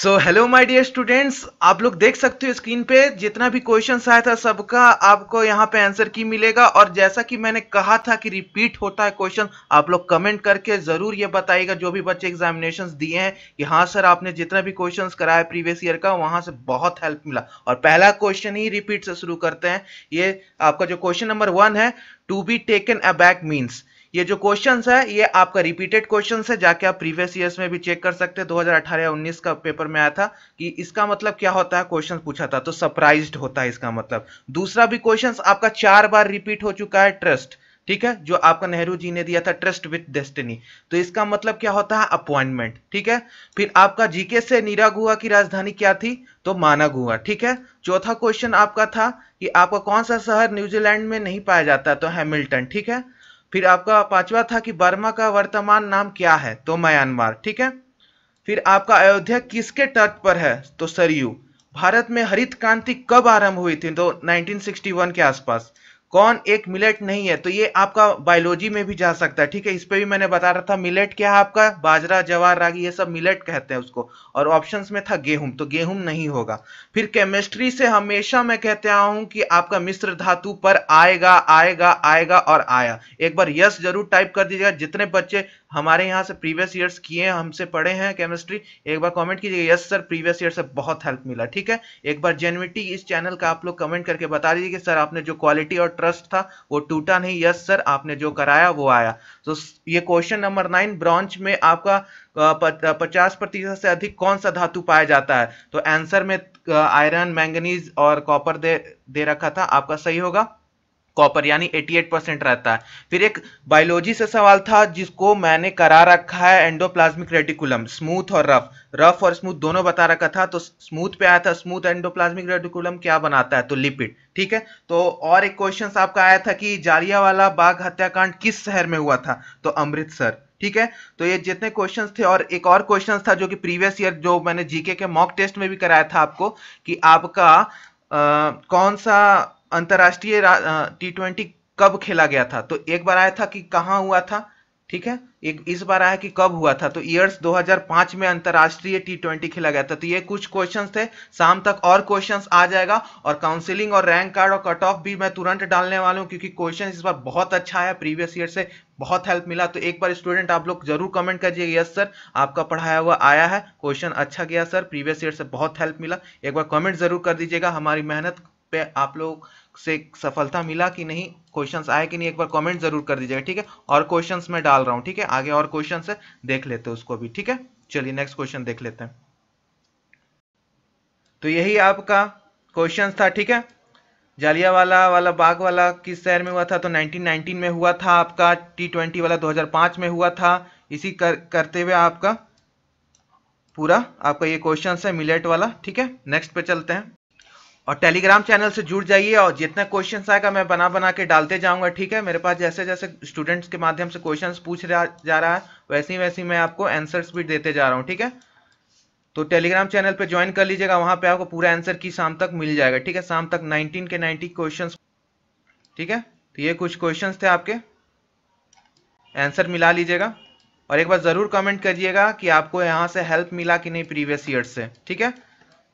so hello my dear students आप लोग देख सकते हो स्क्रीन पे जितना भी क्वेश्चन आया था सबका आपको यहाँ पे आंसर की मिलेगा और जैसा कि मैंने कहा था कि रिपीट होता है क्वेश्चन आप लोग कमेंट करके ज़रूर ये बताइएगा जो भी बच्चे एग्जामिनेशन दिए हैं कि हाँ सर आपने जितना भी क्वेश्चन कराया प्रीवियस ईयर का वहाँ से बहुत हेल्प मिला और पहला क्वेश्चन ही रिपीट से शुरू करते हैं ये आपका जो क्वेश्चन नंबर वन है to be taken a back means ये जो क्वेश्चन है ये आपका रिपीटेड क्वेश्चन है जाके आप प्रीवियस ईयर में भी चेक कर सकते हैं 2018 या 19 का पेपर में आया था कि इसका मतलब क्या होता है क्वेश्चन पूछा था तो सरप्राइज होता है इसका मतलब दूसरा भी क्वेश्चन आपका चार बार रिपीट हो चुका है ट्रस्ट ठीक है जो आपका नेहरू जी ने दिया था ट्रस्ट विथ डेस्टिनी तो इसका मतलब क्या होता है अपॉइंटमेंट ठीक है फिर आपका जीके से नीरा गुआ की राजधानी क्या थी तो माना गुआ ठीक है चौथा क्वेश्चन आपका था कि आपका कौन सा शहर न्यूजीलैंड में नहीं पाया जाता तो हैमिल्टन ठीक है फिर आपका पांचवा था कि बर्मा का वर्तमान नाम क्या है तो म्यांमार ठीक है फिर आपका अयोध्या किसके तट पर है तो सरयू भारत में हरित क्रांति कब आरंभ हुई थी तो 1961 के आसपास कौन एक मिलेट नहीं है तो ये आपका बायोलॉजी में भी जा सकता है ठीक है इस पर भी मैंने बता रहा था मिलेट क्या है आपका बाजरा जवार रागी ये सब मिलेट कहते हैं उसको और ऑप्शंस में था गेहूं तो गेहूं नहीं होगा फिर केमिस्ट्री से हमेशा मैं कहते आया हूं कि आपका मिश्र धातु पर आएगा आएगा आएगा और आया एक बार यस जरूर टाइप कर दीजिएगा जितने बच्चे हमारे यहाँ से प्रीवियस ईयर्स किए हैं हमसे पढ़े हैं केमिस्ट्री एक बार कमेंट कीजिएगा यस सर प्रीवियस ईयर से बहुत हेल्प मिला ठीक है एक बार जेनविटी इस चैनल का आप लोग कमेंट करके बता दीजिए कि सर आपने जो क्वालिटी और ट्रस्ट था वो टूटा नहीं यस सर आपने जो कराया वो आया तो ये क्वेश्चन नंबर नाइन ब्रांच में आपका पचास प्रतिशत से अधिक कौन सा धातु पाया जाता है तो आंसर में आयरन मैंगनीज और कॉपर दे दे रखा था आपका सही होगा कॉपर यानी 88 परसेंट रहता है फिर एक बायोलॉजी से सवाल था जिसको मैंने करा रखा है एंडोप्लाज्मिक रेटिकुलम स्मूथ और रफ रफ और स्मूथ दोनों बता रखा था तो स्मूथ पे आया था स्मूथ एंडोप्लाज्मिक रेटिकुलम क्या बनाता है तो लिपिड ठीक है तो और एक क्वेश्चन आपका आया था कि जालियावाला बाघ हत्याकांड किस शहर में हुआ था तो अमृतसर ठीक है तो ये जितने क्वेश्चंस थे और एक और क्वेश्चन था जो कि प्रीवियस ईयर जो मैंने जीके के मॉक टेस्ट में भी कराया था आपको कि आपका आ, कौन सा अंतर्राष्ट्रीय टी ट्वेंटी कब खेला गया था तो एक बार आया था कि कहाँ हुआ था ठीक है एक इस बार आया कि कब हुआ था तो ईयर्स 2005 में अंतर्राष्ट्रीय टी ट्वेंटी खेला गया था तो ये कुछ क्वेश्चंस थे शाम तक और क्वेश्चंस आ जाएगा और काउंसिलिंग और रैंक कार्ड और कट ऑफ भी मैं तुरंत डालने वाला हूँ क्योंकि क्वेश्चन इस बार बहुत अच्छा आया प्रीवियस ईयर से बहुत हेल्प मिला तो एक बार स्टूडेंट आप लोग जरूर कमेंट कर यस सर आपका पढ़ाया हुआ आया है क्वेश्चन अच्छा गया सर प्रीवियस ईयर से बहुत हेल्प मिला एक बार कमेंट जरूर कर दीजिएगा हमारी मेहनत पे आप लोग से सफलता मिला कि नहीं क्वेश्चंस आए कि नहीं एक बार कमेंट जरूर कर दीजिएगा ठीक है और क्वेश्चंस मैं डाल रहा हूँ ठीक है आगे और क्वेश्चंस है देख लेते हैं उसको भी ठीक है चलिए नेक्स्ट क्वेश्चन देख लेते हैं तो यही आपका क्वेश्चन था ठीक है जालिया वाला वाला बाग वाला किस शहर में हुआ था तो 1919 में हुआ था आपका टी वाला 2005 में हुआ था इसी कर, करते हुए आपका पूरा आपका ये क्वेश्चन है मिलेट वाला ठीक है नेक्स्ट पे चलते हैं और टेलीग्राम चैनल से जुड़ जाइए और जितना क्वेश्चन आएगा मैं बना बना के डालते जाऊंगा ठीक है मेरे पास जैसे जैसे स्टूडेंट्स के माध्यम से क्वेश्चन पूछ रहा जा रहा है वैसे ही वैसे ही मैं आपको आंसर्स भी देते जा रहा हूँ ठीक है तो टेलीग्राम चैनल पे ज्वाइन कर लीजिएगा वहां पर आपको पूरा आंसर की शाम तक मिल जाएगा ठीक है शाम तक नाइनटीन के नाइनटी क्वेश्चन ठीक है तो ये कुछ क्वेश्चन थे आपके आंसर मिला लीजिएगा और एक बार ज़रूर कमेंट करिएगा कि आपको यहाँ से हेल्प मिला कि नहीं प्रीवियस ईयर से ठीक है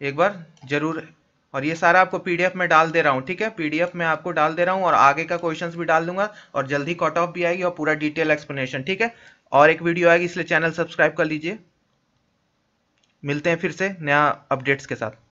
एक बार ज़रूर और ये सारा आपको पीडीएफ में डाल दे रहा हूँ ठीक है पीडीएफ में आपको डाल दे रहा हूँ और आगे का क्वेश्चंस भी डाल दूंगा और जल्दी कट ऑफ भी आएगी और पूरा डिटेल एक्सप्लेनेशन ठीक है और एक वीडियो आएगी इसलिए चैनल सब्सक्राइब कर लीजिए मिलते हैं फिर से नया अपडेट्स के साथ